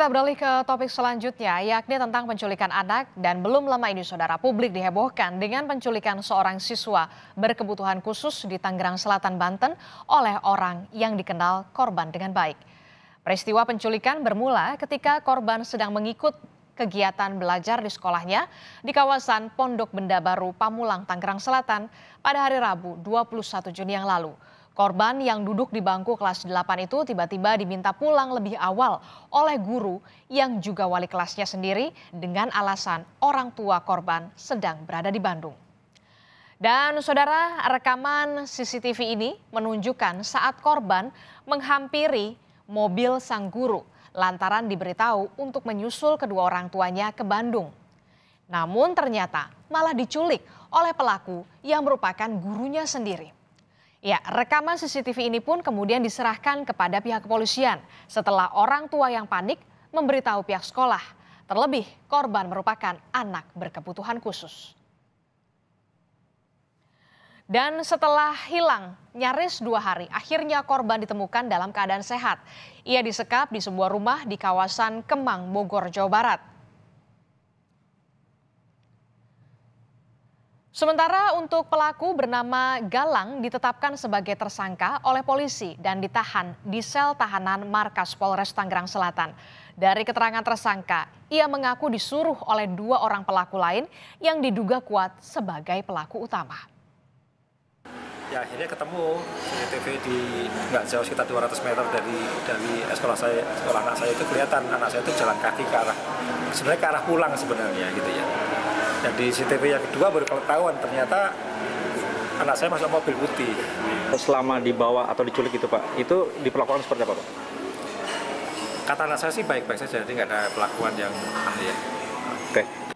Kita beralih ke topik selanjutnya, yakni tentang penculikan anak dan belum lama ini saudara publik dihebohkan dengan penculikan seorang siswa berkebutuhan khusus di Tangerang Selatan, Banten oleh orang yang dikenal korban dengan baik. Peristiwa penculikan bermula ketika korban sedang mengikut kegiatan belajar di sekolahnya di kawasan Pondok Benda Baru Pamulang, Tangerang Selatan pada hari Rabu 21 Juni yang lalu. Korban yang duduk di bangku kelas 8 itu tiba-tiba diminta pulang lebih awal oleh guru yang juga wali kelasnya sendiri dengan alasan orang tua korban sedang berada di Bandung. Dan saudara, rekaman CCTV ini menunjukkan saat korban menghampiri mobil sang guru lantaran diberitahu untuk menyusul kedua orang tuanya ke Bandung. Namun ternyata malah diculik oleh pelaku yang merupakan gurunya sendiri. Ya, rekaman CCTV ini pun kemudian diserahkan kepada pihak kepolisian setelah orang tua yang panik memberitahu pihak sekolah. Terlebih, korban merupakan anak berkebutuhan khusus. Dan setelah hilang nyaris dua hari, akhirnya korban ditemukan dalam keadaan sehat. Ia disekap di sebuah rumah di kawasan Kemang, Bogor, Jawa Barat. Sementara untuk pelaku bernama Galang ditetapkan sebagai tersangka oleh polisi dan ditahan di sel tahanan Markas Polres Tangerang Selatan. Dari keterangan tersangka, ia mengaku disuruh oleh dua orang pelaku lain yang diduga kuat sebagai pelaku utama. Ya akhirnya ketemu CCTV di nggak jauh sekitar 200 meter dari dari sekolah saya sekolah anak saya itu kelihatan anak saya itu jalan kaki ke arah sebenarnya ke arah pulang sebenarnya gitu ya dan di CCTV yang kedua baru ketahuan ternyata anak saya masuk mobil putih selama dibawa atau diculik itu pak itu diperlakukan seperti apa pak kata anak saya sih baik-baik saja jadi nggak ada pelakuan yang aneh ya oke